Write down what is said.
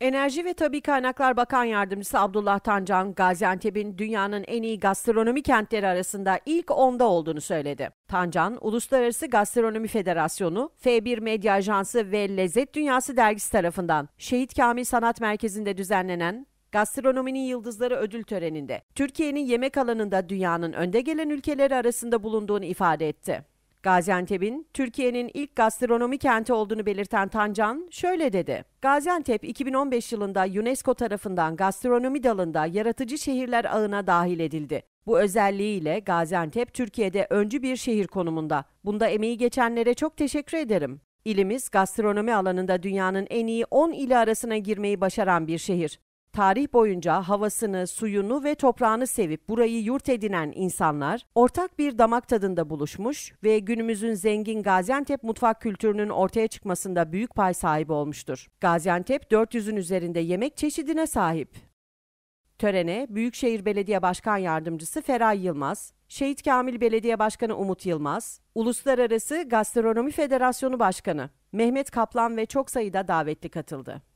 Enerji ve Tabi Kaynaklar Bakan Yardımcısı Abdullah Tancan, Gaziantep'in dünyanın en iyi gastronomi kentleri arasında ilk 10'da olduğunu söyledi. Tancan, Uluslararası Gastronomi Federasyonu, F1 Medya Ajansı ve Lezzet Dünyası dergisi tarafından Şehit Kamil Sanat Merkezi'nde düzenlenen Gastronominin Yıldızları ödül töreninde Türkiye'nin yemek alanında dünyanın önde gelen ülkeleri arasında bulunduğunu ifade etti. Gaziantep'in Türkiye'nin ilk gastronomi kenti olduğunu belirten Tancan şöyle dedi. Gaziantep 2015 yılında UNESCO tarafından gastronomi dalında yaratıcı şehirler ağına dahil edildi. Bu özelliğiyle Gaziantep Türkiye'de öncü bir şehir konumunda. Bunda emeği geçenlere çok teşekkür ederim. İlimiz gastronomi alanında dünyanın en iyi 10 ili arasına girmeyi başaran bir şehir. Tarih boyunca havasını, suyunu ve toprağını sevip burayı yurt edinen insanlar ortak bir damak tadında buluşmuş ve günümüzün zengin Gaziantep mutfak kültürünün ortaya çıkmasında büyük pay sahibi olmuştur. Gaziantep 400'ün üzerinde yemek çeşidine sahip. Törene Büyükşehir Belediye Başkan Yardımcısı Feray Yılmaz, Şehit Kamil Belediye Başkanı Umut Yılmaz, Uluslararası Gastronomi Federasyonu Başkanı Mehmet Kaplan ve çok sayıda davetli katıldı.